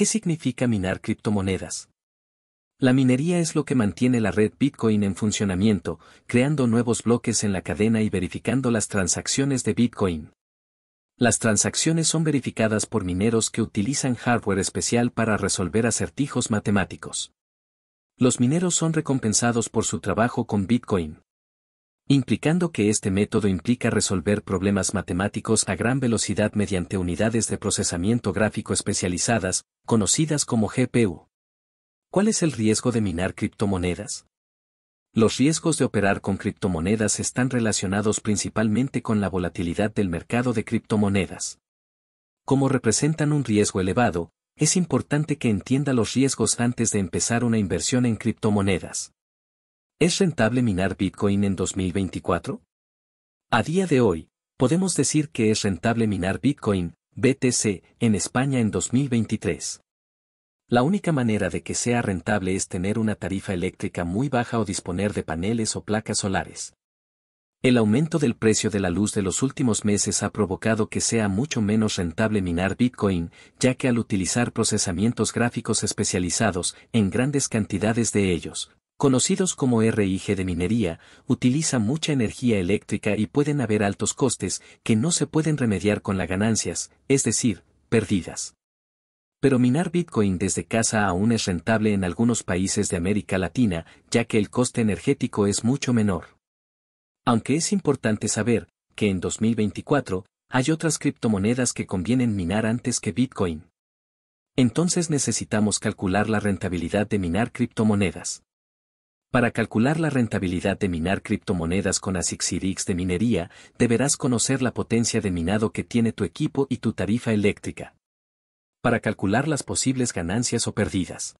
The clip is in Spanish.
¿Qué significa minar criptomonedas? La minería es lo que mantiene la red Bitcoin en funcionamiento, creando nuevos bloques en la cadena y verificando las transacciones de Bitcoin. Las transacciones son verificadas por mineros que utilizan hardware especial para resolver acertijos matemáticos. Los mineros son recompensados por su trabajo con Bitcoin implicando que este método implica resolver problemas matemáticos a gran velocidad mediante unidades de procesamiento gráfico especializadas, conocidas como GPU. ¿Cuál es el riesgo de minar criptomonedas? Los riesgos de operar con criptomonedas están relacionados principalmente con la volatilidad del mercado de criptomonedas. Como representan un riesgo elevado, es importante que entienda los riesgos antes de empezar una inversión en criptomonedas. ¿Es rentable minar Bitcoin en 2024? A día de hoy, podemos decir que es rentable minar Bitcoin, BTC, en España en 2023. La única manera de que sea rentable es tener una tarifa eléctrica muy baja o disponer de paneles o placas solares. El aumento del precio de la luz de los últimos meses ha provocado que sea mucho menos rentable minar Bitcoin, ya que al utilizar procesamientos gráficos especializados en grandes cantidades de ellos, conocidos como RIG de minería, utiliza mucha energía eléctrica y pueden haber altos costes que no se pueden remediar con las ganancias, es decir, perdidas. Pero minar Bitcoin desde casa aún es rentable en algunos países de América Latina, ya que el coste energético es mucho menor. Aunque es importante saber que en 2024 hay otras criptomonedas que convienen minar antes que Bitcoin. Entonces necesitamos calcular la rentabilidad de minar criptomonedas. Para calcular la rentabilidad de minar criptomonedas con ASICS y de minería, deberás conocer la potencia de minado que tiene tu equipo y tu tarifa eléctrica. Para calcular las posibles ganancias o pérdidas.